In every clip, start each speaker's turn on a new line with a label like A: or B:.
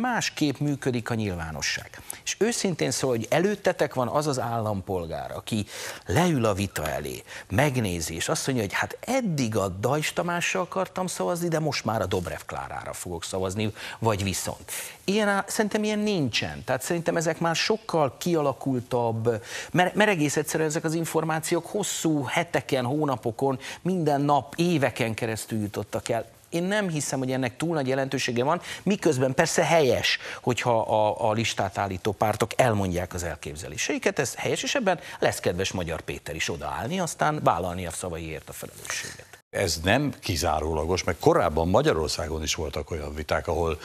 A: másképp működik a nyilvánosság. És őszintén szól, hogy előttetek van az az állampolgár, aki leül a vita elé, megnézi, és azt mondja, hogy hát eddig a Dajs tamásra akartam szavazni, de most már a Dobrev Klárára fogok szavazni, vagy viszont. Ilyen, szerintem ilyen nincsen. Tehát szerintem ezek már sokkal kialakultabb, mert, mert egész egyszerűen ezek az információk hosszú heteken, hónapokon, minden nap, éveken keresztül jutottak el. Én nem hiszem, hogy ennek túl nagy jelentősége van, miközben persze helyes, hogyha a, a listát állító pártok elmondják az elképzeléseiket, ez helyes, és ebben lesz kedves Magyar Péter is odaállni, aztán vállalni a szavaiért a felelősséget. Ez
B: nem kizárólagos, mert korábban Magyarországon is voltak olyan viták, ahol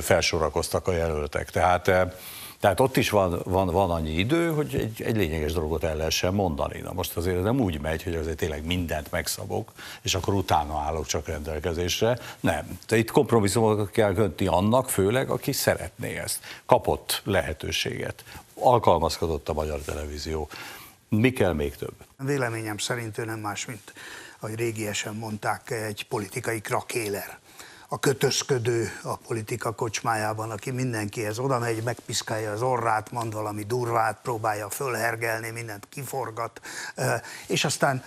B: felsorakoztak a jelöltek. Tehát tehát ott is van, van, van annyi idő, hogy egy, egy lényeges dolgot el lehessen mondani. Na most azért nem úgy megy, hogy azért tényleg mindent megszabok, és akkor utána állok csak rendelkezésre. Nem. Te itt kompromisszumokat kell kötni annak, főleg, aki szeretné ezt. Kapott lehetőséget. Alkalmazkodott a magyar televízió. Mi kell még több?
C: Véleményem szerint ő nem más, mint ahogy régiesen mondták, egy politikai krakéler a kötözködő a politika kocsmájában, aki mindenkihez oda megy, megpiszkálja az orrát, mond valami durvát, próbálja fölhergelni, mindent kiforgat, és aztán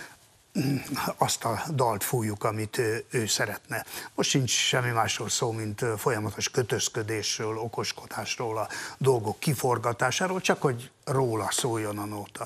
C: mm, azt a dalt fújjuk, amit ő, ő szeretne. Most sincs semmi másról szó, mint folyamatos kötözködésről, okoskodásról, a dolgok kiforgatásáról, csak hogy róla szóljon a nóta.